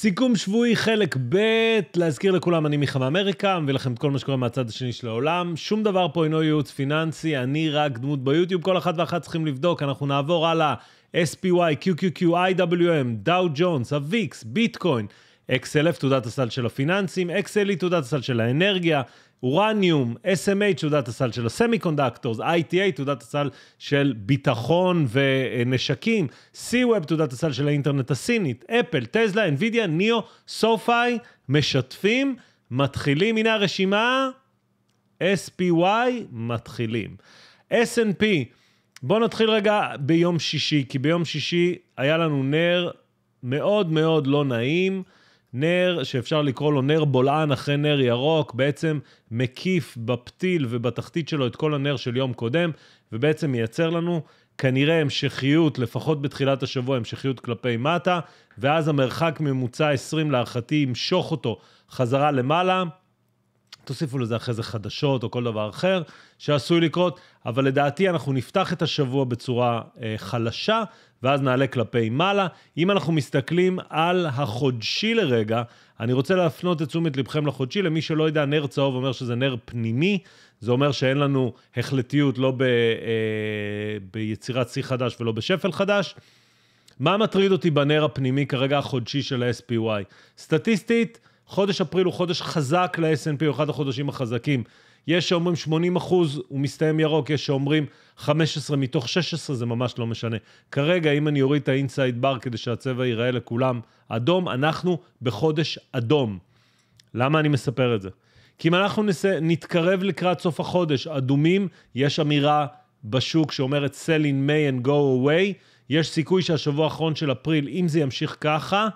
סיכום שבועי חלק ב', להזכיר לכולם, אני מיכה מאמריקה, מביא לכם את כל מה שקורה מהצד השני של העולם. שום דבר פה אינו ייעוץ פיננסי, אני רק דמות ביוטיוב, כל אחת ואחת צריכים לבדוק, אנחנו נעבור הלאה, SPY, QQQ, IWM, דאו ג'ונס, הוויקס, ביטקוין, XLF, תעודת הסל של הפיננסים, XLE, תעודת הסל של האנרגיה. אורניום, SMA, תעודת הסל של הסמי-קונדקטורס, ITA, תעודת הסל של ביטחון ונשקים, C-Web, תעודת הסל של האינטרנט הסינית, אפל, טזלה, NVIDIA, ניאו, סופאי, משתפים, מתחילים, הנה הרשימה, SPY, מתחילים. S&P, בואו נתחיל רגע ביום שישי, כי ביום שישי היה לנו נר מאוד מאוד לא נעים. נר שאפשר לקרוא לו נר בולען אחרי נר ירוק, בעצם מקיף בפתיל ובתחתית שלו את כל הנר של יום קודם, ובעצם מייצר לנו כנראה המשכיות, לפחות בתחילת השבוע, המשכיות כלפי מטה, ואז המרחק ממוצע 20 להערכתי ימשוך אותו חזרה למעלה. תוסיפו לזה אחרי זה חדשות או כל דבר אחר שעשוי לקרות, אבל לדעתי אנחנו נפתח את השבוע בצורה אה, חלשה, ואז נעלה כלפי מעלה. אם אנחנו מסתכלים על החודשי לרגע, אני רוצה להפנות את תשומת לבכם לחודשי, למי שלא יודע, נר צהוב אומר שזה נר פנימי, זה אומר שאין לנו החלטיות לא ב, אה, ביצירת שיא חדש ולא בשפל חדש. מה מטריד אותי בנר הפנימי כרגע החודשי של ה-SPY? סטטיסטית, חודש אפריל הוא חודש חזק ל snp הוא אחד החודשים החזקים. יש שאומרים 80 אחוז, הוא מסתיים ירוק, יש שאומרים 15 מתוך 16, זה ממש לא משנה. כרגע, אם אני אוריד את האינסייד בר כדי שהצבע ייראה לכולם אדום, אנחנו בחודש אדום. למה אני מספר את זה? כי אם אנחנו נסה, נתקרב לקראת סוף החודש, אדומים, יש אמירה בשוק שאומרת sell in May and go away, יש סיכוי שהשבוע האחרון של אפריל, אם זה ימשיך ככה,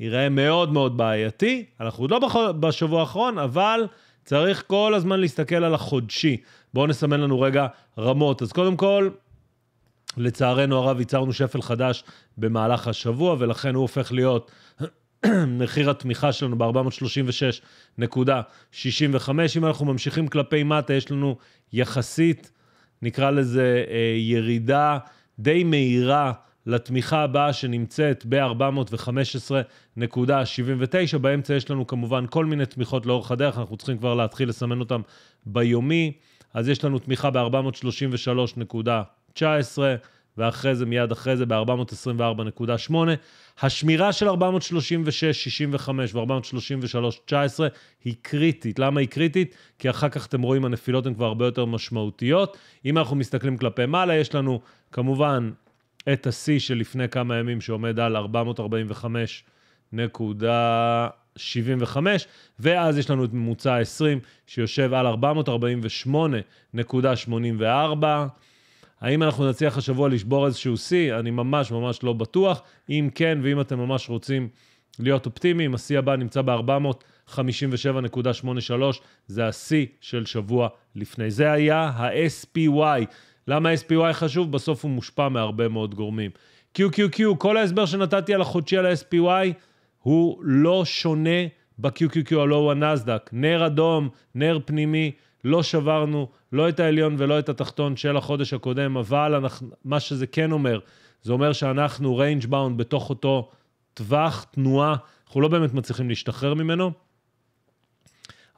ייראה מאוד מאוד בעייתי. אנחנו עוד לא בשבוע האחרון, אבל צריך כל הזמן להסתכל על החודשי. בואו נסמן לנו רגע רמות. אז קודם כל, לצערנו הרב, ייצרנו שפל חדש במהלך השבוע, ולכן הוא הופך להיות מחיר התמיכה שלנו ב-436.65. אם אנחנו ממשיכים כלפי מטה, יש לנו יחסית, נקרא לזה, אה, ירידה די מהירה. לתמיכה הבאה שנמצאת ב-415.79. באמצע יש לנו כמובן כל מיני תמיכות לאורך הדרך, אנחנו צריכים כבר להתחיל לסמן אותן ביומי. אז יש לנו תמיכה ב-433.19, ואחרי זה, מיד אחרי זה, ב-424.8. השמירה של 436.65 ו-433.19 היא קריטית. למה היא קריטית? כי אחר כך אתם רואים, הנפילות הן כבר הרבה יותר משמעותיות. אם אנחנו מסתכלים כלפי מעלה, יש לנו כמובן את השיא של לפני כמה ימים שעומד על 445.75, ואז יש לנו את ממוצע ה-20 שיושב על 448.84. האם אנחנו נצליח השבוע לשבור איזשהו שיא? אני ממש ממש לא בטוח. אם כן, ואם אתם ממש רוצים להיות אופטימיים, השיא הבא נמצא ב-457.83, זה השיא של שבוע לפני. זה היה ה-SPY. למה ה SPY חשוב? בסוף הוא מושפע מהרבה מאוד גורמים. QQQ, כל ההסבר שנתתי על החודשי על ה-SPY, הוא לא שונה ב-QQQ, הלא הוא הנסדק. נר אדום, נר פנימי, לא שברנו לא את העליון ולא את התחתון של החודש הקודם, אבל אנחנו, מה שזה כן אומר, זה אומר שאנחנו range bound בתוך אותו טווח, תנועה, אנחנו לא באמת מצליחים להשתחרר ממנו.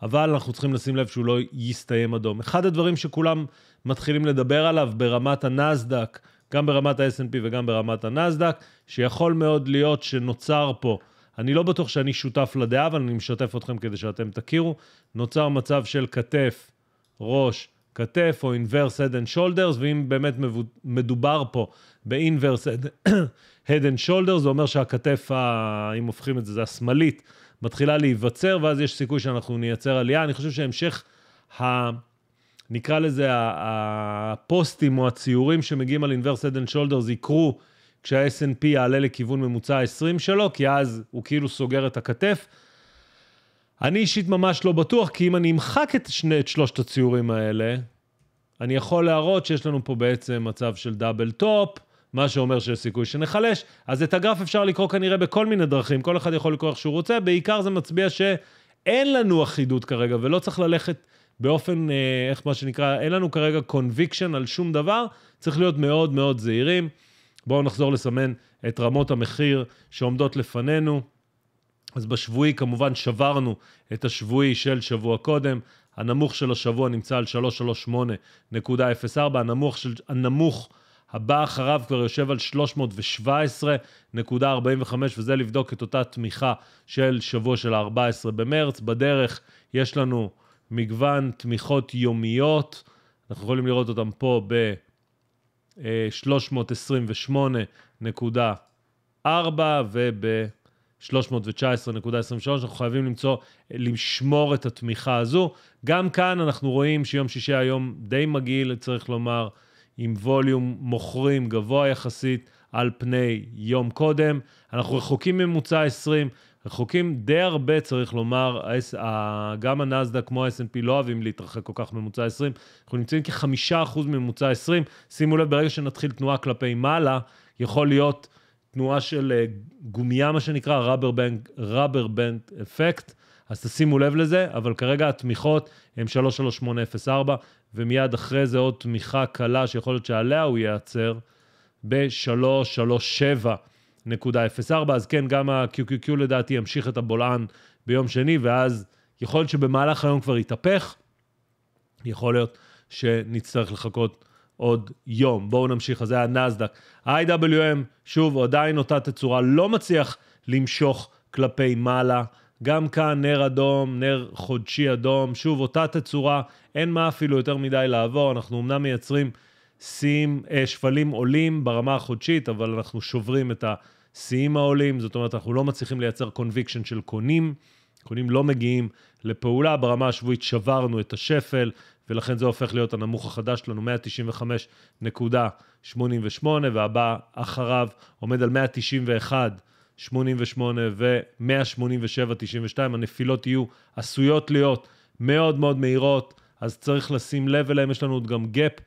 אבל אנחנו צריכים לשים לב שהוא לא יסתיים אדום. אחד הדברים שכולם מתחילים לדבר עליו ברמת הנסדק, גם ברמת ה-S&P וגם ברמת הנסדק, שיכול מאוד להיות שנוצר פה, אני לא בטוח שאני שותף לדעה, אבל אני משתף אתכם כדי שאתם תכירו, נוצר מצב של כתף, ראש, כתף, או inverse head and shoulders, ואם באמת מדובר פה ב-inverse head Head and shoulder, זה אומר שהכתף, ה... אם הופכים את זה, זה השמאלית, מתחילה להיווצר, ואז יש סיכוי שאנחנו נייצר עלייה. אני חושב שהמשך ה... נקרא לזה הפוסטים או הציורים שמגיעים על inverse head and shoulders יקרו כשה snp יעלה לכיוון ממוצע ה-20 שלו, כי אז הוא כאילו סוגר את הכתף. אני אישית ממש לא בטוח, כי אם אני אמחק את, שני, את שלושת הציורים האלה, אני יכול להראות שיש לנו פה בעצם מצב של דאבל טופ, מה שאומר שיש סיכוי שנחלש. אז את הגרף אפשר לקרוא כנראה בכל מיני דרכים, כל אחד יכול לקרוא איך שהוא רוצה, בעיקר זה מצביע שאין לנו אחידות כרגע, ולא צריך ללכת באופן, אה, איך מה שנקרא, אין לנו כרגע קונביקשן על שום דבר, צריך להיות מאוד מאוד זהירים. בואו נחזור לסמן את רמות המחיר שעומדות לפנינו. אז בשבועי כמובן שברנו את השבועי של שבוע קודם, הנמוך של השבוע נמצא על 338.04, הנמוך של, הנמוך הבא אחריו כבר יושב על 317.45, וזה לבדוק את אותה תמיכה של שבוע של ה-14 במרץ. בדרך יש לנו מגוון תמיכות יומיות, אנחנו יכולים לראות אותן פה ב-328.4 אה, וב... 319.23, אנחנו חייבים למצוא, לשמור את התמיכה הזו. גם כאן אנחנו רואים שיום שישי היום די מגעיל, צריך לומר, עם ווליום מוכרים גבוה יחסית על פני יום קודם. אנחנו רחוקים ממוצע 20, רחוקים די הרבה, צריך לומר, גם הנאסדה כמו ה-S&P לא אוהבים להתרחק כל כך ממוצע 20, אנחנו נמצאים כ-5% מממוצע 20. שימו לב, ברגע שנתחיל תנועה כלפי מעלה, יכול להיות תנועה של אה, גומייה, מה שנקרא, rubber band, rubber band effect. אז תשימו לב לזה, אבל כרגע התמיכות הן 33804, ומיד אחרי זה עוד תמיכה קלה שיכול להיות שעליה הוא ייעצר ב-337.04, אז כן, גם ה-QQQ לדעתי ימשיך את הבולען ביום שני, ואז יכול להיות שבמהלך היום כבר יתהפך, יכול להיות שנצטרך לחכות. עוד יום. בואו נמשיך, אז זה הנסדק. ה-IWM, שוב, עדיין אותה תצורה, לא מצליח למשוך כלפי מעלה. גם כאן נר אדום, נר חודשי אדום, שוב אותה תצורה, אין מה אפילו יותר מדי לעבור, אנחנו אמנם מייצרים שיאים, אה, שפלים עולים ברמה החודשית, אבל אנחנו שוברים את השיאים העולים, זאת אומרת אנחנו לא מצליחים לייצר קונביקשן של קונים, קונים לא מגיעים לפעולה, ברמה השבועית שברנו את השפל, ולכן זה הופך להיות הנמוך החדש שלנו, 195.88, והבא אחריו עומד על 191. 88 ו-187, 92, הנפילות יהיו עשויות להיות מאוד מאוד מהירות, אז צריך לשים לב אליהם, יש לנו עוד גם gap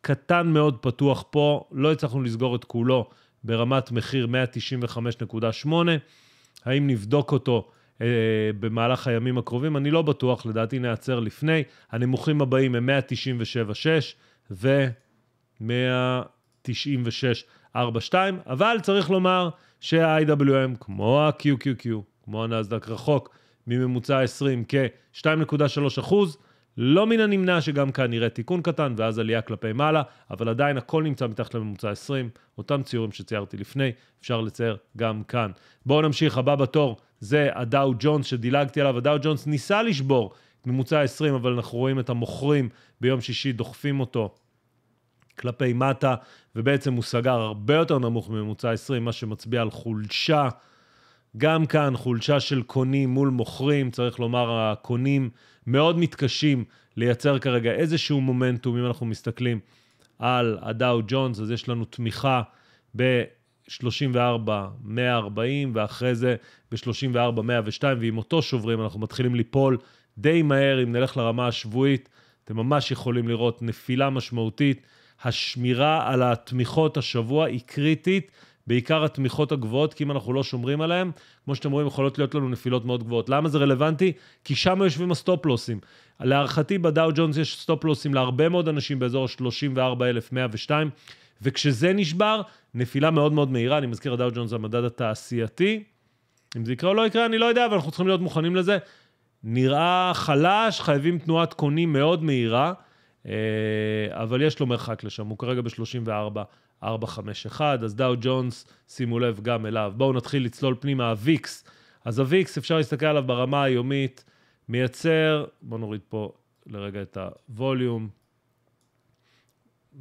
קטן מאוד פתוח פה, לא הצלחנו לסגור את כולו ברמת מחיר 195.8. האם נבדוק אותו אה, במהלך הימים הקרובים? אני לא בטוח, לדעתי נעצר לפני. הנמוכים הבאים הם 197.6 ו-196.42, אבל צריך לומר שה-IWM, כמו ה-QQQ, כמו הנסדק, רחוק מממוצע 20 כ-2.3 אחוז. לא מן הנמנע שגם כאן נראה תיקון קטן ואז עלייה כלפי מעלה, אבל עדיין הכל נמצא מתחת לממוצע 20, אותם ציורים שציירתי לפני, אפשר לצייר גם כאן. בואו נמשיך, הבא בתור זה הדאו ג'ונס שדילגתי עליו, הדאו ג'ונס ניסה לשבור ממוצע 20, אבל אנחנו רואים את המוכרים ביום שישי דוחפים אותו כלפי מטה, ובעצם הוא סגר הרבה יותר נמוך מממוצע 20, מה שמצביע על חולשה. גם כאן חולשה של קונים מול מוכרים, צריך לומר, הקונים מאוד מתקשים לייצר כרגע איזשהו מומנטום. אם אנחנו מסתכלים על הדאו ג'ונס, אז יש לנו תמיכה ב-34, 140, ואחרי זה ב-34, 102, ועם אותו שוברים אנחנו מתחילים ליפול די מהר. אם נלך לרמה השבועית, אתם ממש יכולים לראות נפילה משמעותית השמירה על התמיכות השבוע היא קריטית, בעיקר התמיכות הגבוהות, כי אם אנחנו לא שומרים עליהן, כמו שאתם רואים, יכולות להיות לנו נפילות מאוד גבוהות. למה זה רלוונטי? כי שם יושבים הסטופ-לוסים. להערכתי, בדאו ג'ונס יש סטופ-לוסים להרבה מאוד אנשים באזור ה 34,102, וכשזה נשבר, נפילה מאוד מאוד מהירה. אני מזכיר, הדאו ג'ונס זה המדד התעשייתי. אם זה יקרה או לא יקרה, אני לא יודע, אבל אנחנו צריכים להיות מוכנים לזה. נראה חלש, חייבים תנועת קונים מאוד מהירה. אה, אבל יש לו מרחק לשם, הוא כרגע ב-34.451, 34 אז דאו ג'ונס, שימו לב גם אליו. בואו נתחיל לצלול פנימה, הוויקס. אז הוויקס, אפשר להסתכל עליו ברמה היומית, מייצר, בואו נוריד פה לרגע את הווליום,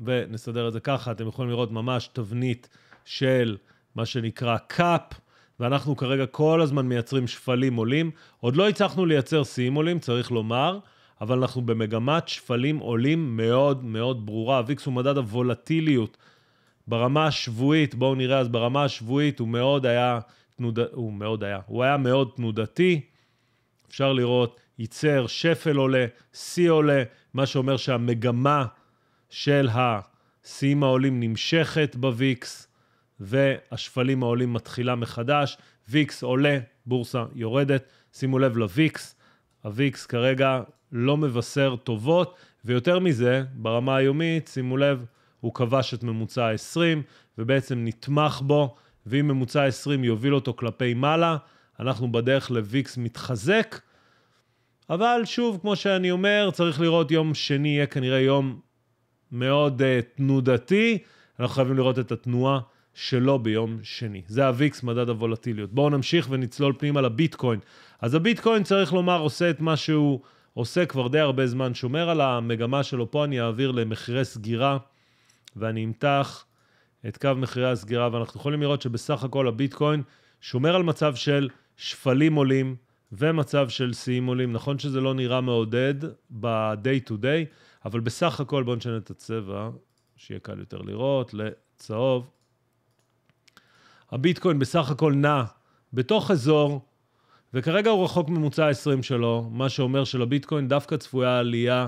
ונסדר את זה ככה, אתם יכולים לראות ממש תבנית של מה שנקרא קאפ. ואנחנו כרגע כל הזמן מייצרים שפלים עולים. עוד לא הצלחנו לייצר שיאים עולים, צריך לומר. אבל אנחנו במגמת שפלים עולים מאוד מאוד ברורה. הוויקס הוא מדד הוולטיליות ברמה השבועית, בואו נראה, אז ברמה השבועית הוא מאוד היה, תנוד... הוא מאוד היה, הוא היה מאוד תנודתי, אפשר לראות, ייצר שפל עולה, שיא עולה, מה שאומר שהמגמה של השיאים העולים נמשכת בוויקס, והשפלים העולים מתחילה מחדש, ויקס עולה, בורסה יורדת, שימו לב לוויקס, הוויקס כרגע לא מבשר טובות, ויותר מזה, ברמה היומית, שימו לב, הוא כבש את ממוצע ה-20, ובעצם נתמך בו, ואם ממוצע ה-20 יוביל אותו כלפי מעלה, אנחנו בדרך לוויקס מתחזק. אבל שוב, כמו שאני אומר, צריך לראות יום שני יהיה כנראה יום מאוד uh, תנודתי. אנחנו חייבים לראות את התנועה שלו ביום שני. זה הוויקס, מדד הוולטיליות. בואו נמשיך ונצלול פנימה לביטקוין. אז הביטקוין, צריך לומר, עושה את מה שהוא עושה כבר די הרבה זמן, שומר על המגמה שלו. פה אני אעביר למחירי סגירה, ואני אמתח את קו מחירי הסגירה, ואנחנו יכולים לראות שבסך הכל הביטקוין שומר על מצב של שפלים עולים ומצב של שיאים עולים. נכון שזה לא נראה מעודד ב-day to day, אבל בסך הכל, בואו נשנה את הצבע, שיהיה קל יותר לראות, לצהוב. הביטקוין בסך הכל נע בתוך אזור וכרגע הוא רחוק ממוצע ה 20 שלו, מה שאומר שלביטקוין דווקא צפויה עלייה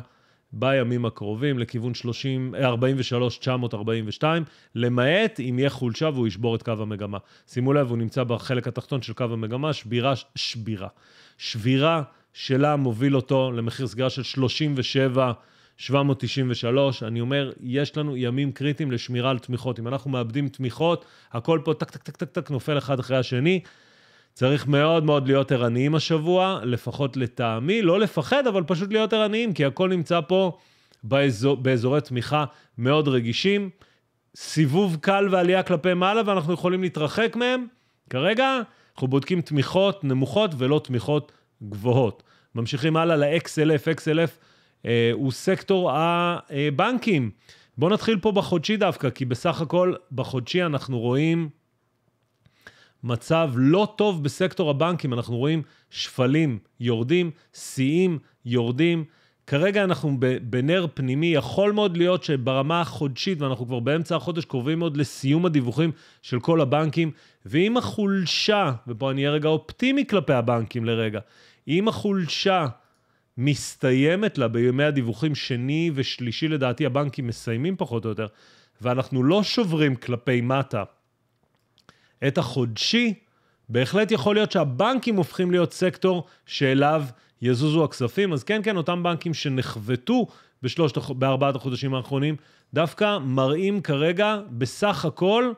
בימים הקרובים לכיוון 30, 43, 942, למעט אם יהיה חולשה והוא ישבור את קו המגמה. שימו לב, הוא נמצא בחלק התחתון של קו המגמה, שבירה, שבירה. שבירה שלה מוביל אותו למחיר סגירה של 37. 793, אני אומר, יש לנו ימים קריטיים לשמירה על תמיכות. אם אנחנו מאבדים תמיכות, הכל פה טק טק טק טק נופל אחד אחרי השני. צריך מאוד מאוד להיות ערניים השבוע, לפחות לטעמי, לא לפחד, אבל פשוט להיות ערניים, כי הכל נמצא פה באזור, באזורי תמיכה מאוד רגישים. סיבוב קל ועלייה כלפי מעלה, ואנחנו יכולים להתרחק מהם. כרגע אנחנו בודקים תמיכות נמוכות ולא תמיכות גבוהות. ממשיכים הלאה ל-XLF, XLF אה, הוא סקטור הבנקים. בואו נתחיל פה בחודשי דווקא, כי בסך הכל בחודשי אנחנו רואים מצב לא טוב בסקטור הבנקים, אנחנו רואים שפלים יורדים, שיאים יורדים. כרגע אנחנו בנר פנימי, יכול מאוד להיות שברמה החודשית, ואנחנו כבר באמצע החודש, קרובים מאוד לסיום הדיווחים של כל הבנקים, ואם החולשה, ופה אני אהיה רגע אופטימי כלפי הבנקים לרגע, אם החולשה מסתיימת לה בימי הדיווחים שני ושלישי, לדעתי הבנקים מסיימים פחות או יותר, ואנחנו לא שוברים כלפי מטה את החודשי, בהחלט יכול להיות שהבנקים הופכים להיות סקטור שאליו יזוזו הכספים. אז כן, כן, אותם בנקים שנחבטו בשלושת, בארבעת החודשים האחרונים, דווקא מראים כרגע בסך הכל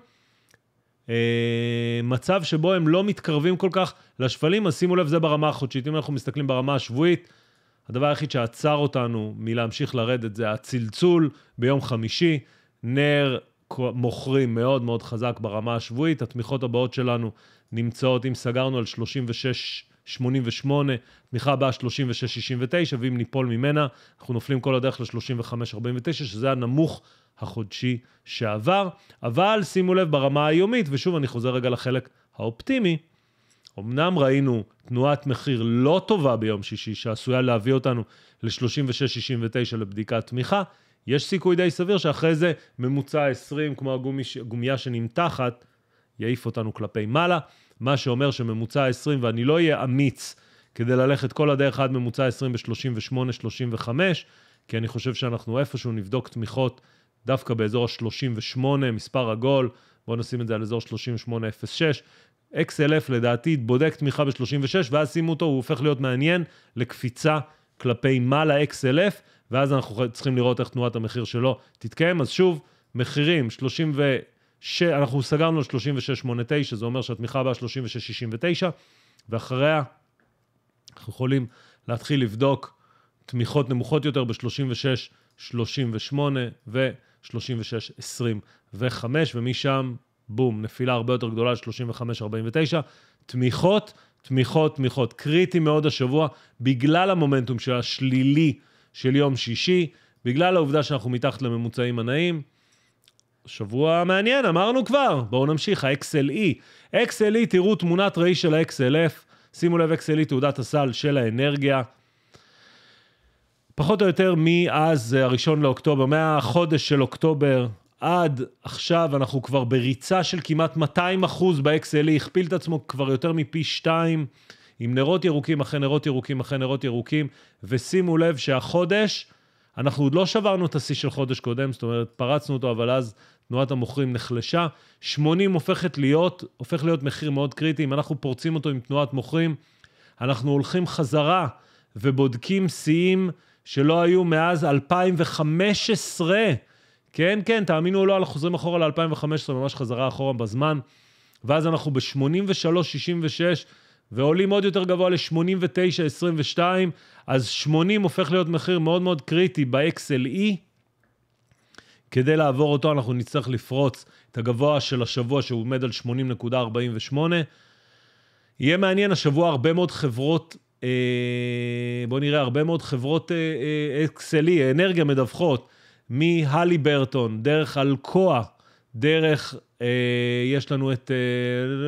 אה, מצב שבו הם לא מתקרבים כל כך לשפלים. אז שימו לב, זה ברמה החודשית. אם אנחנו מסתכלים ברמה השבועית, הדבר היחיד שעצר אותנו מלהמשיך לרדת זה הצלצול ביום חמישי. נר מוכרים מאוד מאוד חזק ברמה השבועית. התמיכות הבאות שלנו נמצאות, אם סגרנו על 36.88, תמיכה הבאה 36.69, ואם ניפול ממנה, אנחנו נופלים כל הדרך ל-35.49, שזה הנמוך החודשי שעבר. אבל שימו לב, ברמה היומית, ושוב, אני חוזר רגע לחלק האופטימי, אמנם ראינו תנועת מחיר לא טובה ביום שישי, שעשויה להביא אותנו ל-36.69 לבדיקת תמיכה, יש סיכוי די סביר שאחרי זה ממוצע 20, כמו הגומייה שנמתחת, יעיף אותנו כלפי מעלה, מה שאומר שממוצע 20, ואני לא אהיה אמיץ כדי ללכת כל הדרך עד ממוצע 20 ב-38-35, כי אני חושב שאנחנו איפשהו נבדוק תמיכות דווקא באזור ה-38, מספר עגול, בואו נשים את זה על אזור 38-06, XLF לדעתי בודק תמיכה ב-36, ואז שימו אותו, הוא הופך להיות מעניין לקפיצה כלפי מעלה XLF, ואז אנחנו צריכים לראות איך תנועת המחיר שלו תתקיים. אז שוב, מחירים 30 ו... ש... אנחנו סגרנו 36.89, זה אומר שהתמיכה הבאה 36.69, ואחריה אנחנו יכולים להתחיל לבדוק תמיכות נמוכות יותר ב 3638 ו 3625 ומשם, בום, נפילה הרבה יותר גדולה ל 3549 תמיכות, תמיכות, תמיכות. קריטי מאוד השבוע, בגלל המומנטום של השלילי של יום שישי, בגלל העובדה שאנחנו מתחת לממוצעים הנעים. שבוע מעניין, אמרנו כבר, בואו נמשיך, ה-XLE. XLE, תראו תמונת ראי של ה-XLF, שימו לב, XLE תעודת הסל של האנרגיה. פחות או יותר מאז אה, הראשון לאוקטובר, מהחודש של אוקטובר עד עכשיו, אנחנו כבר בריצה של כמעט 200 ב-XLE, הכפיל את עצמו כבר יותר מפי 2. עם נרות ירוקים אחרי נרות ירוקים אחרי נרות ירוקים, ושימו לב שהחודש, אנחנו עוד לא שברנו את השיא של חודש קודם, זאת אומרת, פרצנו אותו, אבל אז תנועת המוכרים נחלשה. 80 הופכת להיות, הופך להיות מחיר מאוד קריטי, אם אנחנו פורצים אותו עם תנועת מוכרים, אנחנו הולכים חזרה ובודקים שיאים שלא היו מאז 2015. כן, כן, תאמינו או לא, אנחנו חוזרים אחורה ל-2015, ממש חזרה אחורה בזמן. ואז אנחנו ב-83, 66, ועולים עוד יותר גבוה ל-89.22, אז 80 הופך להיות מחיר מאוד מאוד קריטי ב-XLE. כדי לעבור אותו אנחנו נצטרך לפרוץ את הגבוה של השבוע שהוא עומד על 80.48. יהיה מעניין, השבוע הרבה מאוד חברות, אה, בואו נראה, הרבה מאוד חברות אה, אה, XLE, אנרגיה מדווחות, מהלי ברטון, דרך אלקואה, דרך, אה, יש לנו את,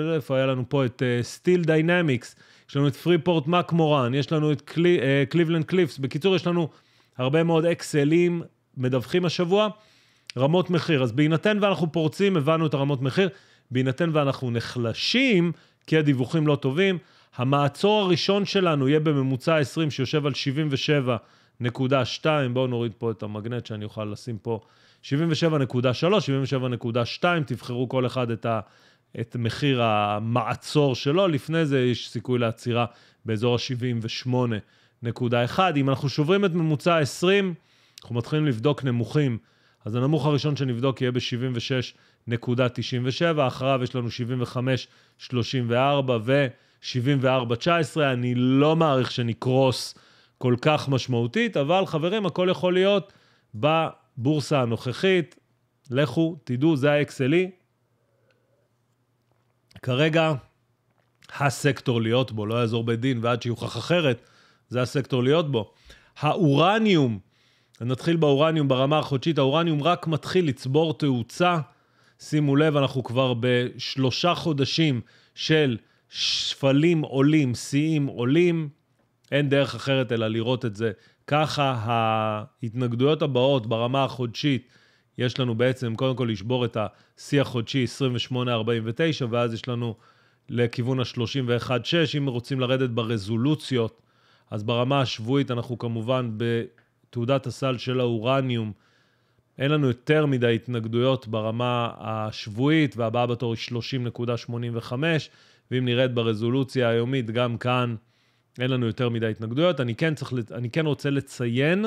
אה, איפה היה לנו פה? את סטיל אה, דיינמיקס, יש לנו את פריפורט מקמורן, יש לנו את קלי, אה, קליבלנד קליפס. בקיצור, יש לנו הרבה מאוד אקסלים מדווחים השבוע, רמות מחיר. אז בהינתן ואנחנו פורצים, הבנו את הרמות מחיר, בהינתן ואנחנו נחלשים, כי הדיווחים לא טובים, המעצור הראשון שלנו יהיה בממוצע 20, שיושב על 77.2, בואו נוריד פה את המגנט שאני אוכל לשים פה. 77.3, 77.2, תבחרו כל אחד את, ה, את מחיר המעצור שלו, לפני זה יש סיכוי לעצירה באזור ה-78.1. אם אנחנו שוברים את ממוצע ה-20, אנחנו מתחילים לבדוק נמוכים. אז הנמוך הראשון שנבדוק יהיה ב-76.97, אחריו יש לנו 75.34 ו-74.19. אני לא מעריך שנקרוס כל כך משמעותית, אבל חברים, הכל יכול להיות הבורסה הנוכחית, לכו, תדעו, זה האקסלי. כרגע, הסקטור להיות בו, לא יעזור בית דין ועד שיוכח אחרת, זה הסקטור להיות בו. האורניום, נתחיל באורניום ברמה החודשית, האורניום רק מתחיל לצבור תאוצה. שימו לב, אנחנו כבר בשלושה חודשים של שפלים עולים, שיאים עולים. אין דרך אחרת אלא לראות את זה ככה ההתנגדויות הבאות ברמה החודשית, יש לנו בעצם קודם כל לשבור את השיא החודשי 28-49, ואז יש לנו לכיוון ה-31-6, אם רוצים לרדת ברזולוציות, אז ברמה השבועית אנחנו כמובן בתעודת הסל של האורניום, אין לנו יותר מדי התנגדויות ברמה השבועית, והבאה בתור היא 30.85, ואם נרד ברזולוציה היומית, גם כאן אין לנו יותר מדי התנגדויות. אני כן, צריך, אני כן רוצה לציין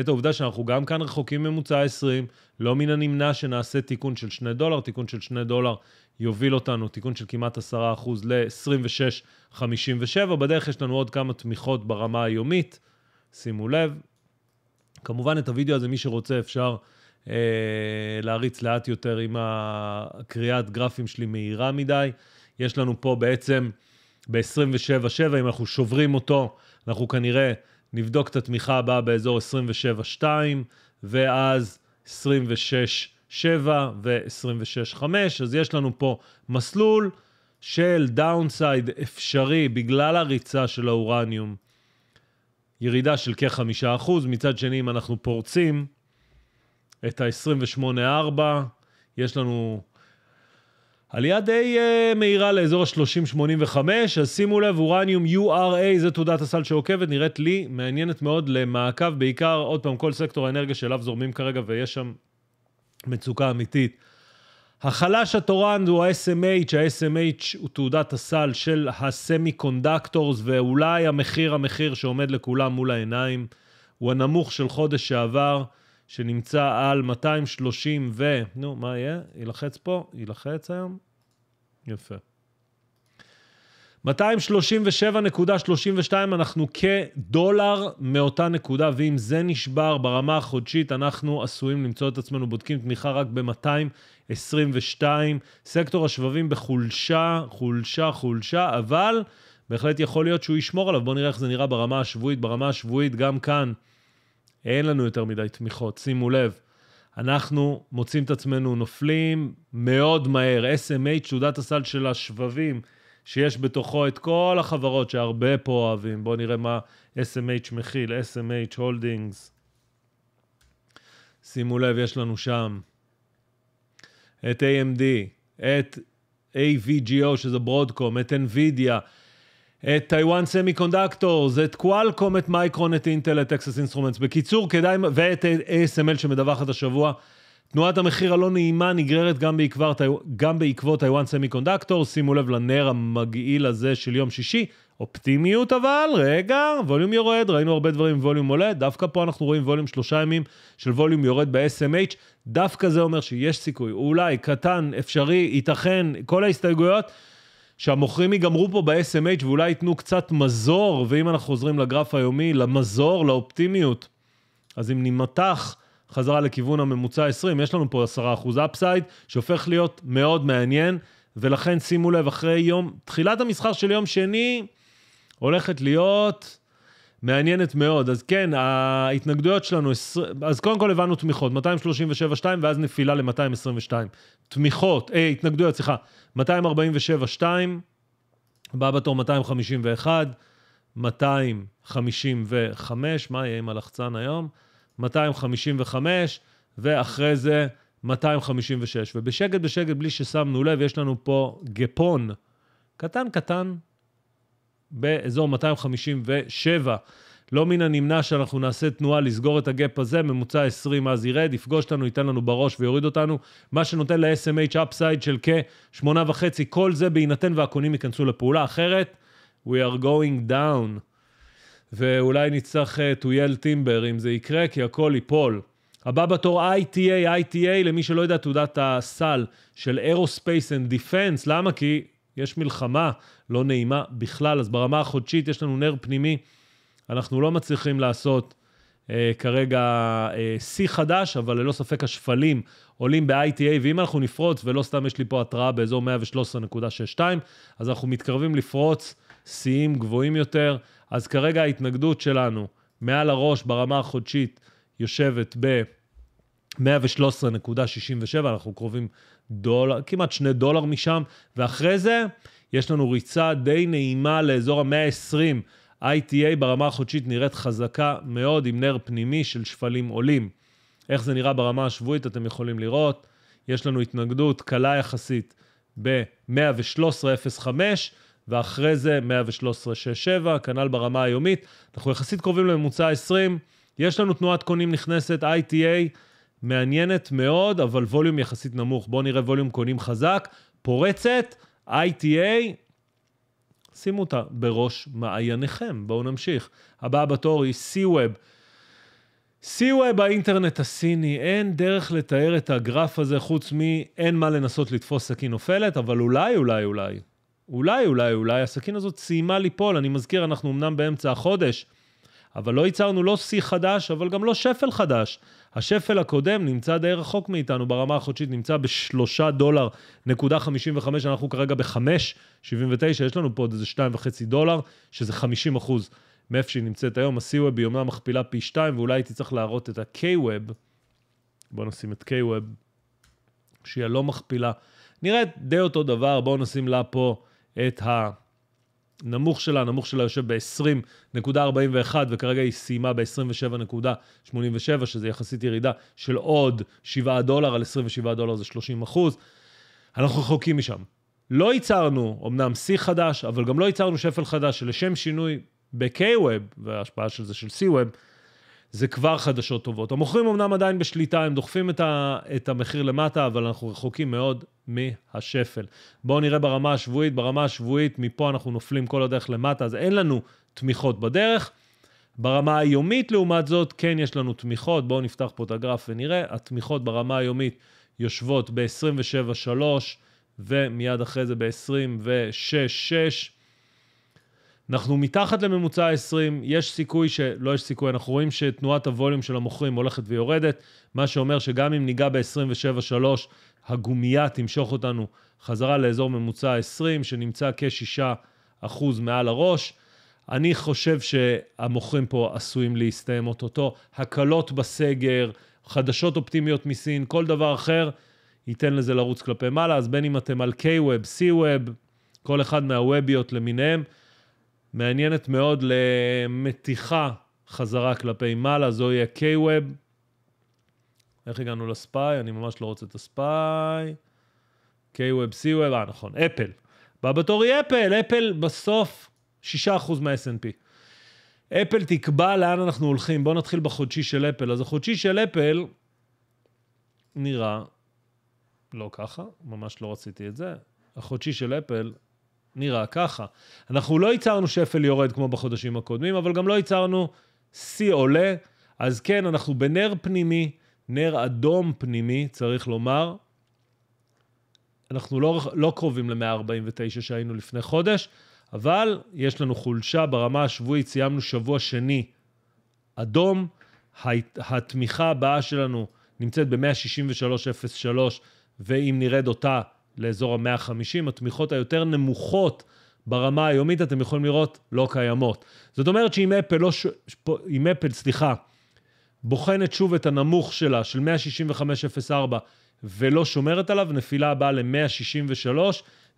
את העובדה שאנחנו גם כאן רחוקים ממוצע 20, לא מן הנמנע שנעשה תיקון של 2 דולר, תיקון של 2 דולר יוביל אותנו, תיקון של כמעט 10% ל-26.57, בדרך יש לנו עוד כמה תמיכות ברמה היומית, שימו לב. כמובן את הוידאו הזה, מי שרוצה אפשר אה, להריץ לאט יותר אם הקריאת גרפים שלי מהירה מדי. יש לנו פה בעצם... ב-27.7, אם אנחנו שוברים אותו, אנחנו כנראה נבדוק את התמיכה הבאה באזור 27.2, ואז 26.7 ו-26.5, אז יש לנו פה מסלול של דאונסייד אפשרי בגלל הריצה של האורניום, ירידה של כ-5%, מצד שני, אם אנחנו פורצים את ה-28.4, יש לנו עלייה די uh, מהירה לאזור ה 30 85 אז שימו לב, אורניום URA, זו תעודת הסל שעוקבת, נראית לי מעניינת מאוד למעקב, בעיקר, עוד פעם, כל סקטור האנרגיה שאליו זורמים כרגע ויש שם מצוקה אמיתית. החלש התורן הוא ה-SMH, ה-SMH הוא תעודת הסל של הסמי קונדקטורס, ואולי המחיר המחיר שעומד לכולם מול העיניים, הוא הנמוך של חודש שעבר. שנמצא על 230 ו... נו, מה יהיה? יילחץ פה? יילחץ היום? יפה. 237.32 אנחנו כדולר מאותה נקודה, ואם זה נשבר ברמה החודשית, אנחנו עשויים למצוא את עצמנו בודקים תמיכה רק ב-222. סקטור השבבים בחולשה, חולשה, חולשה, אבל בהחלט יכול להיות שהוא ישמור עליו. בואו נראה איך זה נראה ברמה השבועית. ברמה השבועית גם כאן אין לנו יותר מדי תמיכות, שימו לב. אנחנו מוצאים את עצמנו נופלים מאוד מהר. SMH, תשודת הסל של השבבים, שיש בתוכו את כל החברות שהרבה פה אוהבים. בואו נראה מה SMH מכיל, SMH הולדינגס. שימו לב, יש לנו שם את AMD, את AVGO, שזה ברודקום, את NVIDIA, את טיוואן סמי קונדקטורס, את קוואלקום, את מייקרון, את אינטל, את טקסס אינסטרומנטס. בקיצור, כדאי, ואת ASML שמדווחת השבוע. תנועת המחיר הלא נעימה נגררת גם, בעקבר, גם בעקבות טיוואן סמי קונדקטור, שימו לב לנר המגעיל הזה של יום שישי. אופטימיות אבל, רגע, ווליום יורד, ראינו הרבה דברים עם ווליום עולה, דווקא פה אנחנו רואים ווליום שלושה ימים של ווליום יורד ב-SMH, דווקא זה אומר שיש סיכוי, אולי, קטן, אפשרי, ייתכן, כל ההסתייגויות. שהמוכרים ייגמרו פה ב-SMH ואולי ייתנו קצת מזור, ואם אנחנו חוזרים לגרף היומי, למזור, לאופטימיות, אז אם נמתח חזרה לכיוון הממוצע 20, יש לנו פה 10% אפסייד, שהופך להיות מאוד מעניין, ולכן שימו לב, אחרי יום, תחילת המסחר של יום שני הולכת להיות... מעניינת מאוד. אז כן, ההתנגדויות שלנו, אז קודם כל הבנו תמיכות, 237-2 ואז נפילה ל-222. תמיכות, אה, התנגדויות, סליחה, 247-2, בא בתור 251, 255, מה יהיה עם הלחצן היום? 255, ואחרי זה 256. ובשקט בשקט, בלי ששמנו לב, יש לנו פה גפון קטן קטן באזור 257. לא מן הנמנע שאנחנו נעשה תנועה לסגור את הגאפ הזה, ממוצע 20 אז ירד, יפגוש אותנו, ייתן לנו בראש ויוריד אותנו, מה שנותן ל-SMH upside של כ-8.5, כל זה בהינתן והקונים ייכנסו לפעולה, אחרת, we are going down. ואולי נצטרך uh, to yell timber אם זה יקרה, כי הכל ייפול. הבא בתור ITA, ITA, למי שלא יודע, תעודת הסל של Aerospace and Defense, למה? כי יש מלחמה לא נעימה בכלל, אז ברמה החודשית יש לנו נר פנימי, אנחנו לא מצליחים לעשות אה, כרגע אה, שיא אה, חדש, אבל ללא ספק השפלים עולים ב-ITA, ואם אנחנו נפרוץ, ולא סתם יש לי פה התראה באזור 113.62, אז אנחנו מתקרבים לפרוץ שיאים גבוהים יותר, אז כרגע ההתנגדות שלנו מעל הראש ברמה החודשית יושבת ב... 113.67, אנחנו קרובים דולר, כמעט שני דולר משם, ואחרי זה יש לנו ריצה די נעימה לאזור המאה ה-20. ITA ברמה החודשית נראית חזקה מאוד עם נר פנימי של שפלים עולים. איך זה נראה ברמה השבועית אתם יכולים לראות. יש לנו התנגדות קלה יחסית ב-113.05 ואחרי זה 113.67, כנ"ל ברמה היומית. אנחנו יחסית קרובים לממוצע 20. יש לנו תנועת קונים נכנסת, ITA, מעניינת מאוד, אבל ווליום יחסית נמוך. בואו נראה ווליום קונים חזק, פורצת, ITA, שימו אותה בראש מעייניכם. בואו נמשיך. הבאה בתור היא C-Web. C-Web האינטרנט הסיני, אין דרך לתאר את הגרף הזה חוץ מאין מה לנסות לתפוס סכין נופלת, אבל אולי, אולי, אולי, אולי, אולי, אולי, הסכין הזאת סיימה ליפול. אני מזכיר, אנחנו אמנם באמצע החודש, אבל לא ייצרנו לא שיא חדש, אבל גם לא שפל חדש. השפל הקודם נמצא די רחוק מאיתנו ברמה החודשית, נמצא בשלושה דולר נקודה 55, אנחנו כרגע בחמש, 79, יש לנו פה עוד איזה שתיים וחצי דולר, שזה 50 אחוז מאיפה שהיא נמצאת היום. ה-C-Web היא אומנם מכפילה פי שתיים, ואולי הייתי צריך להראות את ה-K-Web. בואו נשים את K-Web, שהיא הלא מכפילה. נראית די אותו דבר, בואו נשים לה פה את ה... הנמוך שלה, הנמוך שלה יושב ב-20.41 וכרגע היא סיימה ב-27.87, שזה יחסית ירידה של עוד 7 דולר, על 27 דולר זה 30 אחוז. אנחנו רחוקים משם. לא ייצרנו אמנם שיא חדש, אבל גם לא ייצרנו שפל חדש, שלשם שינוי ב-K-Web, וההשפעה של זה של C-Web, זה כבר חדשות טובות. המוכרים אמנם עדיין בשליטה, הם דוחפים את, ה, את המחיר למטה, אבל אנחנו רחוקים מאוד מהשפל. בואו נראה ברמה השבועית, ברמה השבועית מפה אנחנו נופלים כל הדרך למטה, אז אין לנו תמיכות בדרך. ברמה היומית לעומת זאת, כן יש לנו תמיכות, בואו נפתח פה את הגרף ונראה, התמיכות ברמה היומית יושבות ב-27.3 ומיד אחרי זה ב-26.6. אנחנו מתחת לממוצע ה-20, יש סיכוי שלא יש סיכוי, אנחנו רואים שתנועת הווליום של המוכרים הולכת ויורדת, מה שאומר שגם אם ניגע ב-27.3, הגומייה תמשוך אותנו חזרה לאזור ממוצע ה-20, שנמצא כ-6% מעל הראש. אני חושב שהמוכרים פה עשויים להסתיים אוטוטו. הקלות בסגר, חדשות אופטימיות מסין, כל דבר אחר, ייתן לזה לרוץ כלפי מעלה. אז בין אם אתם על K-Web, C-Web, כל אחד מהווביות למיניהם, מעניינת מאוד למתיחה חזרה כלפי מעלה, זוהי ה-K-Web. איך הגענו לספיי? אני ממש לא רוצה את הספיי. K-Web, C-Web, אה נכון, אפל. בא בתור היא אפל, אפל בסוף 6% מה snp אפל תקבע לאן אנחנו הולכים. בואו נתחיל בחודשי של אפל. אז החודשי של אפל נראה לא ככה, ממש לא רציתי את זה. החודשי של אפל נראה ככה. אנחנו לא ייצרנו שפל יורד כמו בחודשים הקודמים, אבל גם לא ייצרנו שיא עולה. אז כן, אנחנו בנר פנימי, נר אדום פנימי, צריך לומר. אנחנו לא, לא קרובים ל-149 שהיינו לפני חודש, אבל יש לנו חולשה ברמה השבועית, סיימנו שבוע שני אדום. התמיכה הבאה שלנו נמצאת ב-163.03, ואם נרד אותה לאזור ה-150, התמיכות היותר נמוכות ברמה היומית, אתם יכולים לראות, לא קיימות. זאת אומרת שאם אפל, לא ש... אם אפל, סליחה, בוחנת שוב את הנמוך שלה, של 165.04, ולא שומרת עליו, נפילה הבאה ל-163,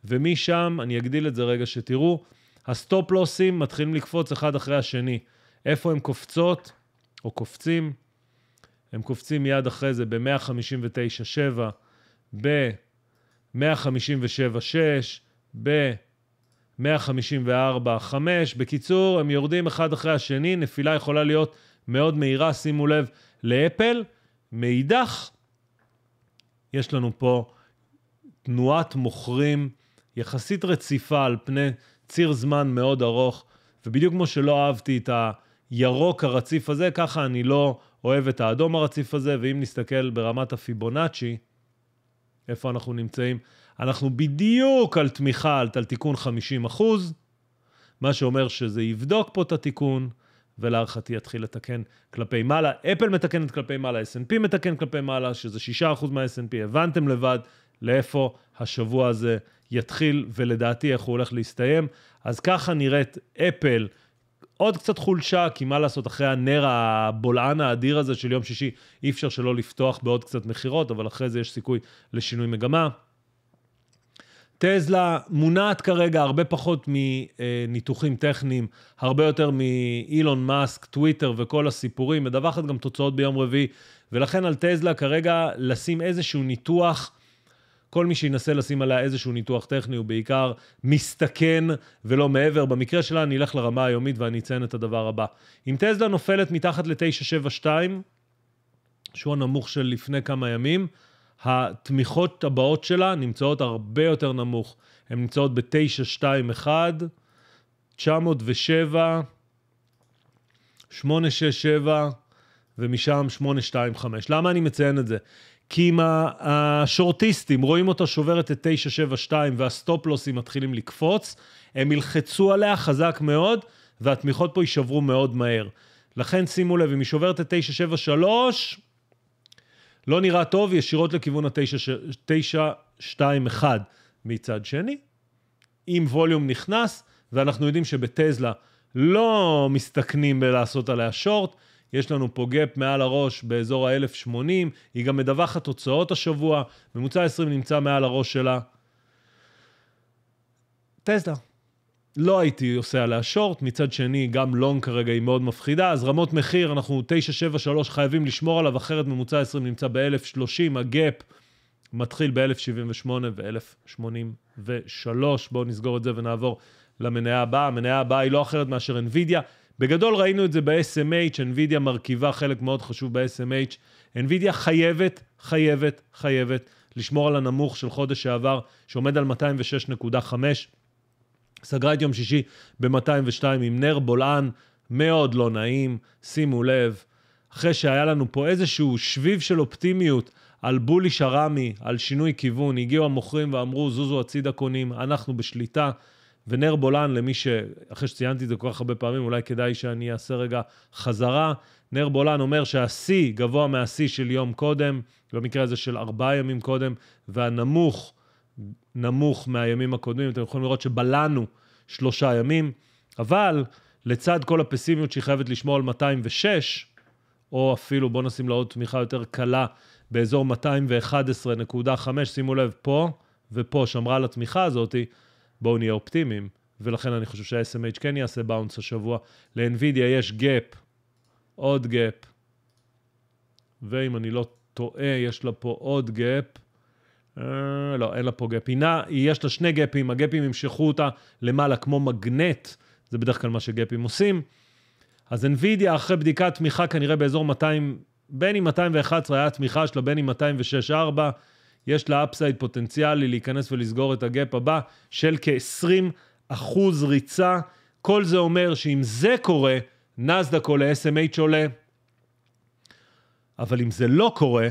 ומשם, אני אגדיל את זה רגע שתראו, הסטופ-לוסים מתחילים לקפוץ אחד אחרי השני. איפה הם קופצות, או קופצים? הם קופצים מיד אחרי זה ב-159.7, ב... 159, 7, ב 157.6, ב-154.5. בקיצור, הם יורדים אחד אחרי השני, נפילה יכולה להיות מאוד מהירה, שימו לב, לאפל. מאידך, יש לנו פה תנועת מוכרים יחסית רציפה על פני ציר זמן מאוד ארוך, ובדיוק כמו שלא אהבתי את הירוק הרציף הזה, ככה אני לא אוהב את האדום הרציף הזה, ואם נסתכל ברמת הפיבונאצ'י, איפה אנחנו נמצאים? אנחנו בדיוק על תמיכה, על על תיקון 50 אחוז, מה שאומר שזה יבדוק פה את התיקון, ולהערכתי יתחיל לתקן כלפי מעלה. אפל מתקנת כלפי מעלה, S&P מתקן כלפי מעלה, שזה 6% אחוז מה-S&P, הבנתם לבד לאיפה השבוע הזה יתחיל, ולדעתי איך הוא הולך להסתיים. אז ככה נראית אפל עוד קצת חולשה, כי מה לעשות, אחרי הנר הבולען האדיר הזה של יום שישי, אי אפשר שלא לפתוח בעוד קצת מכירות, אבל אחרי זה יש סיכוי לשינוי מגמה. טזלה מונעת כרגע הרבה פחות מניתוחים טכניים, הרבה יותר מאילון מאסק, טוויטר וכל הסיפורים, מדווחת גם תוצאות ביום רביעי, ולכן על טזלה כרגע לשים איזשהו ניתוח כל מי שינסה לשים עליה איזשהו ניתוח טכני הוא בעיקר מסתכן ולא מעבר. במקרה שלה אני אלך לרמה היומית ואני אציין את הדבר הבא. אם טסלה נופלת מתחת ל-972, שהוא הנמוך של לפני כמה ימים, התמיכות הבאות שלה נמצאות הרבה יותר נמוך. הן נמצאות ב-921, 907, 867, ומשם 825. למה אני מציין את זה? כי אם השורטיסטים רואים אותה שוברת את 972 והסטופלוסים מתחילים לקפוץ, הם ילחצו עליה חזק מאוד, והתמיכות פה יישברו מאוד מהר. לכן שימו לב, אם היא שוברת את 973, לא נראה טוב, ישירות לכיוון ה-921 מצד שני, אם ווליום נכנס, ואנחנו יודעים שבטזלה לא מסתכנים בלעשות עליה שורט, יש לנו פה גאפ מעל הראש באזור ה-1080, היא גם מדווחת תוצאות השבוע, ממוצע 20 נמצא מעל הראש שלה. טסלה. לא הייתי עושה עליה שורט, מצד שני גם לונג כרגע היא מאוד מפחידה, אז רמות מחיר, אנחנו 973 חייבים לשמור עליו, אחרת ממוצע 20 נמצא ב-1030, הגאפ מתחיל ב-1078 ו-1083. בואו נסגור את זה ונעבור למניה הבאה. המניה הבאה היא לא אחרת מאשר NVIDIA. בגדול ראינו את זה ב-SMH, NVIDIA מרכיבה חלק מאוד חשוב ב-SMH. NVIDIA חייבת, חייבת, חייבת לשמור על הנמוך של חודש שעבר, שעומד על 206.5. סגרה את יום שישי ב-202 עם נר בולען, מאוד לא נעים, שימו לב. אחרי שהיה לנו פה איזשהו שביב של אופטימיות על בולי שרמי, על שינוי כיוון, הגיעו המוכרים ואמרו, זוזו הצידה קונים, אנחנו בשליטה. ונר בולן, למי ש... אחרי שציינתי את זה כל כך הרבה פעמים, אולי כדאי שאני אעשה רגע חזרה. נר בולן אומר שהשיא גבוה מהשיא של יום קודם, במקרה הזה של ארבעה ימים קודם, והנמוך נמוך מהימים הקודמים. אתם יכולים לראות שבלענו שלושה ימים, אבל לצד כל הפסימיות שהיא חייבת לשמור על 206, או אפילו, בואו נשים לה עוד תמיכה יותר קלה, באזור 211.5, שימו לב, פה ופה שמרה על התמיכה הזאתי. בואו נהיה אופטימיים, ולכן אני חושב שה-SMH כן יעשה באונס השבוע. ל-NVIDIA יש גאפ, עוד גאפ, ואם אני לא טועה, יש לה פה עוד גאפ. אה, לא, אין לה פה גאפ. הנה, יש לה שני גאפים, הגאפים ימשכו אותה למעלה כמו מגנט, זה בדרך כלל מה שגאפים עושים. אז NVIDIA אחרי בדיקת תמיכה כנראה באזור 200, בין אם 211 היה התמיכה שלה, בין אם 264. יש לה אפסייד פוטנציאלי להיכנס ולסגור את הגאפ הבא של כ-20 אחוז ריצה. כל זה אומר שאם זה קורה, נסדק עולה, SMH עולה. אבל אם זה לא קורה,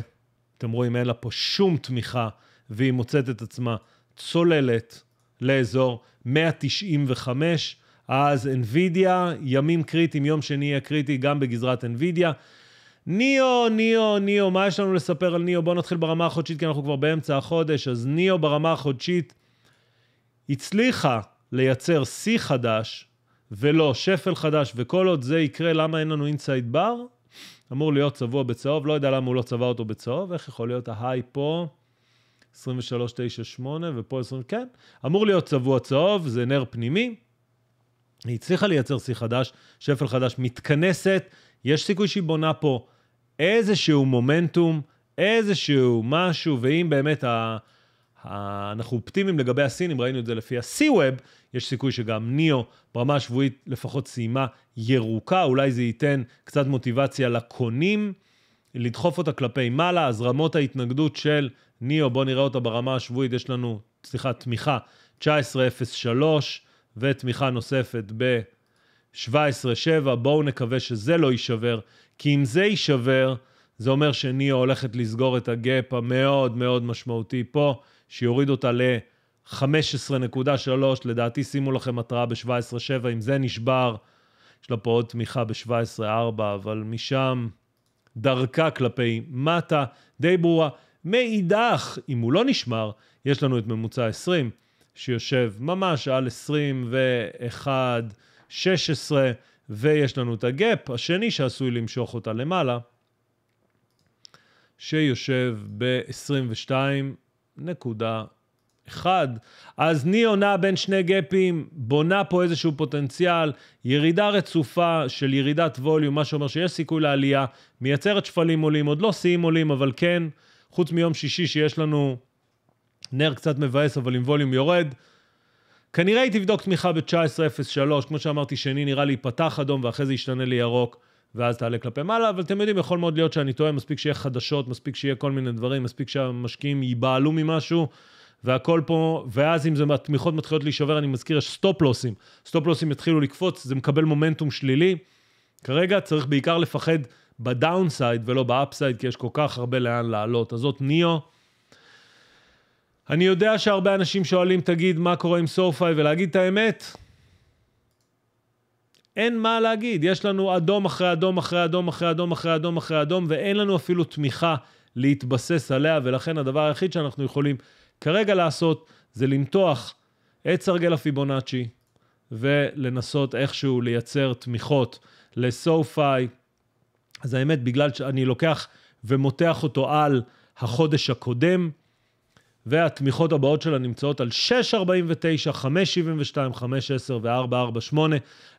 אתם רואים, אין לה פה שום תמיכה, והיא מוצאת את עצמה צוללת לאזור 195. אז NVIDIA, ימים קריטיים, יום שני יהיה קריטי גם בגזרת NVIDIA. ניאו, ניאו, ניאו, מה יש לנו לספר על ניאו? בואו נתחיל ברמה החודשית, כי אנחנו כבר באמצע החודש. אז ניאו ברמה החודשית הצליחה לייצר שיא חדש, ולא שפל חדש, וכל עוד זה יקרה, למה אין לנו אינסייד בר? אמור להיות צבוע בצהוב, לא יודע למה הוא לא צבע אותו בצהוב, איך יכול להיות ההיי פה 23.98 ופה 20, כן, אמור להיות צבוע צהוב, זה נר פנימי. היא הצליחה לייצר שיא חדש, שפל חדש, מתכנסת יש סיכוי שהיא בונה פה איזשהו מומנטום, איזשהו משהו, ואם באמת ה... אנחנו אופטימיים לגבי הסינים, ראינו את זה לפי ה-C-Web, יש סיכוי שגם ניאו ברמה השבועית לפחות סיימה ירוקה, אולי זה ייתן קצת מוטיבציה לקונים, לדחוף אותה כלפי מעלה, אז רמות ההתנגדות של ניאו, בואו נראה אותה ברמה השבועית, יש לנו, סליחה, תמיכה 19.03 ותמיכה נוספת ב... 17-7, בואו נקווה שזה לא יישבר, כי אם זה יישבר, זה אומר שניאו הולכת לסגור את הגאפ המאוד מאוד משמעותי פה, שיוריד אותה ל-15.3, לדעתי שימו לכם התראה ב 17 7 אם זה נשבר, יש לה פה עוד תמיכה ב 17 4 אבל משם דרכה כלפי מטה די ברורה. מאידך, אם הוא לא נשמר, יש לנו את ממוצע 20, שיושב ממש על 21. 16, ויש לנו את הגאפ השני שעשוי למשוך אותה למעלה, שיושב ב-22.1. אז ניאו עונה בין שני גאפים, בונה פה איזשהו פוטנציאל, ירידה רצופה של ירידת ווליום, מה שאומר שיש סיכוי לעלייה, מייצרת שפלים עולים, עוד לא שיאים עולים, אבל כן, חוץ מיום שישי שיש לנו נר קצת מבאס, אבל עם ווליום יורד, כנראה היא תבדוק תמיכה ב-19.03, כמו שאמרתי, שני נראה לי פתח אדום ואחרי זה ישתנה לירוק. ואז תעלה כלפי מעלה, אבל אתם יודעים, יכול מאוד להיות שאני טועה, מספיק שיהיה חדשות, מספיק שיהיה כל מיני דברים, מספיק שהמשקיעים ייבהלו ממשהו, והכל פה, ואז אם זה התמיכות מתחילות להישבר, אני מזכיר, יש סטופ-לוסים. סטופ-לוסים יתחילו לקפוץ, זה מקבל מומנטום שלילי. כרגע צריך בעיקר לפחד בדאונסייד ולא באפסייד, כי יש כל כך הרבה לאן לעלות. אז זאת ניאו. אני יודע שהרבה אנשים שואלים, תגיד, מה קורה עם סורפיי, ולהגיד את האמת, אין מה להגיד. יש לנו אדום אחרי אדום אחרי אדום אחרי אדום אחרי אדום אחרי אדום, ואין לנו אפילו תמיכה להתבסס עליה, ולכן הדבר היחיד שאנחנו יכולים כרגע לעשות, זה למתוח את סרגל הפיבונאצ'י, ולנסות איכשהו לייצר תמיכות לסו אז האמת, בגלל שאני לוקח ומותח אותו על החודש הקודם, והתמיכות הבאות שלה נמצאות על 649, 572, 510 ו-448.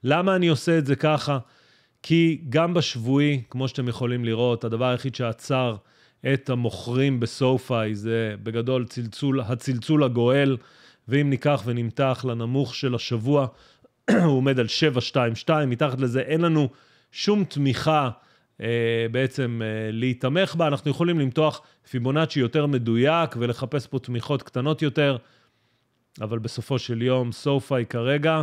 למה אני עושה את זה ככה? כי גם בשבועי, כמו שאתם יכולים לראות, הדבר היחיד שעצר את המוכרים בסופאי זה בגדול צלצול, הצלצול הגואל, ואם ניקח ונמתח לנמוך של השבוע, הוא עומד על 722, מתחת לזה אין לנו שום תמיכה. אה, בעצם אה, להיתמך בה. אנחנו יכולים למתוח פיבונאצ'י יותר מדויק ולחפש פה תמיכות קטנות יותר, אבל בסופו של יום סופה כרגע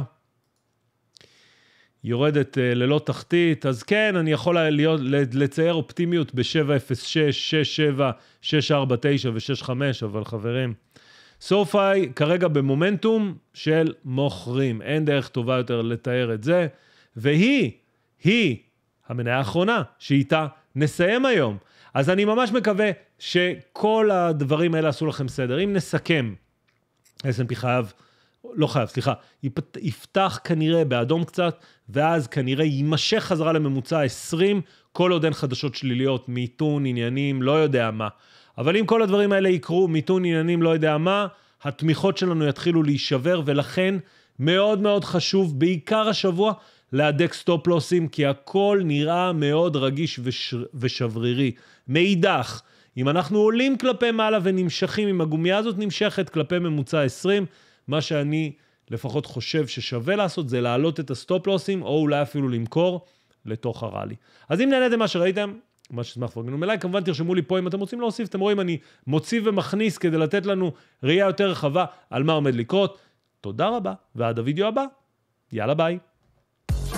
יורדת אה, ללא תחתית, אז כן, אני יכול להיות, לצייר אופטימיות ב-7.06, 6.7, 6.49 ו-6.5, אבל חברים, סופאי כרגע במומנטום של מוכרים, אין דרך טובה יותר לתאר את זה, והיא, היא המניה האחרונה, שאיתה נסיים היום. אז אני ממש מקווה שכל הדברים האלה עשו לכם סדר. אם נסכם, S&P חייב, לא חייב, סליחה, יפתח כנראה באדום קצת, ואז כנראה יימשך חזרה לממוצע 20, כל עוד אין חדשות שליליות, מיתון, עניינים, לא יודע מה. אבל אם כל הדברים האלה יקרו, מיתון עניינים, לא יודע מה, התמיכות שלנו יתחילו להישבר, ולכן מאוד מאוד חשוב, בעיקר השבוע, להדק סטופ-לוסים, כי הכל נראה מאוד רגיש וש... ושברירי. מאידך, אם אנחנו עולים כלפי מעלה ונמשכים, אם הגומייה הזאת נמשכת כלפי ממוצע 20, מה שאני לפחות חושב ששווה לעשות זה להעלות את הסטופ-לוסים, או אולי אפילו למכור לתוך הראלי. אז אם נהניתם מה שראיתם, מה שאשמח פרגנו מלאי, כמובן תרשמו לי פה אם אתם רוצים להוסיף, אתם רואים, אני מוציא ומכניס כדי לתת לנו ראייה יותר רחבה על מה עומד לקרות. תודה רבה, ועד הוידאו הבא, יאללה ביי. Yeah.